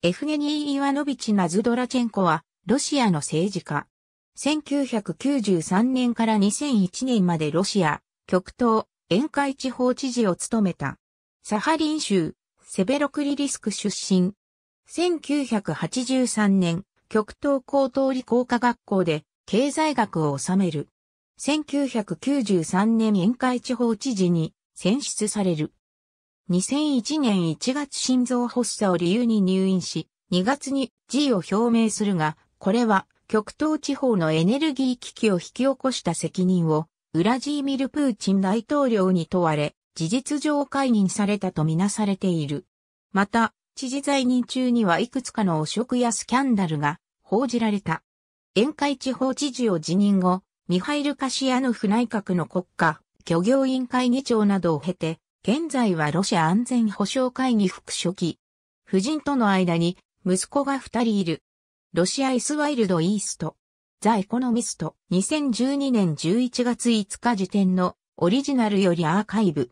エフゲニー・イワノビチ・ナズドラチェンコは、ロシアの政治家。1993年から2001年までロシア、極東、沿海地方知事を務めた。サハリン州、セベロクリリスク出身。1983年、極東高等理工科学校で、経済学を収める。1993年沿海地方知事に選出される。2001年1月心臓発作を理由に入院し、2月に G を表明するが、これは極東地方のエネルギー危機を引き起こした責任をウラジーミル・プーチン大統領に問われ、事実上解任されたとみなされている。また、知事在任中にはいくつかの汚職やスキャンダルが報じられた。宴会地方知事を辞任後、ミハイル・カシアノフ内閣の国家、漁業委員会議長などを経て、現在はロシア安全保障会議副書記。夫人との間に息子が二人いる。ロシア・イスワイルド・イースト。ザ・エコノミスト。2012年11月5日時点のオリジナルよりアーカイブ。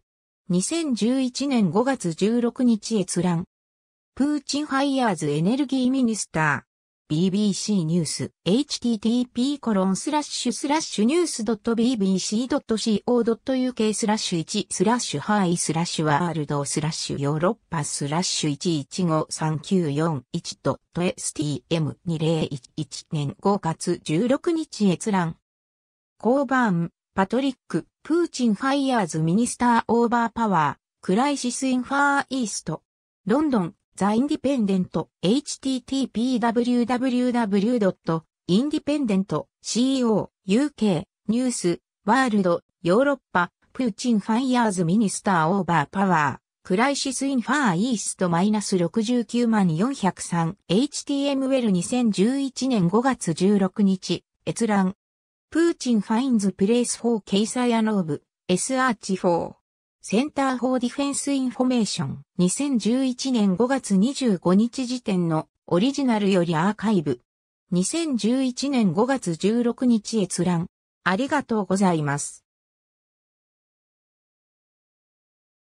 2011年5月16日閲覧。プーチンファイヤーズエネルギーミニスター。BBC ニュース http コロンスラッシュスラッシュニュース .bbc.co.uk スラッシュ1スラッシュハイスラッシュワールドスラッシュヨーロッパスラッシュ115394 1.stm2011 年5月16日閲覧交番、パトリック、プーチンファイヤーズミニスターオーバーパワー、クライシスインファーイースト。ロンドン、ザ・インディペンデント http://www.independent.co.uk ニュースワールドヨーロッパプーチンファイヤーズミニスターオーバーパワークライシスインファーイースト69万 403HTML2011 年5月16日閲覧プーチンファインズプレイス4サイアノーブ S r ー4センター・フォー・ディフェンス・インフォメーション2011年5月25日時点のオリジナルよりアーカイブ2011年5月16日閲覧ありがとうございます。